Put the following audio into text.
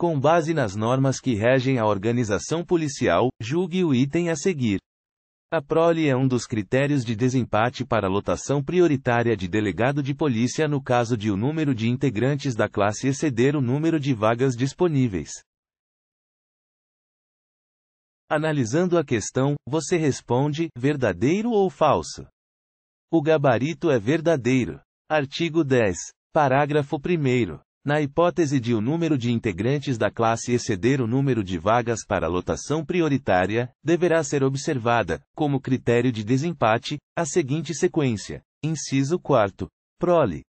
com base nas normas que regem a organização policial, julgue o item a seguir. A prole é um dos critérios de desempate para a lotação prioritária de delegado de polícia no caso de o número de integrantes da classe exceder o número de vagas disponíveis. Analisando a questão, você responde: verdadeiro ou falso? O gabarito é verdadeiro. Artigo 10. Parágrafo 1 na hipótese de o número de integrantes da classe exceder o número de vagas para lotação prioritária, deverá ser observada, como critério de desempate, a seguinte sequência: inciso 4. Prole.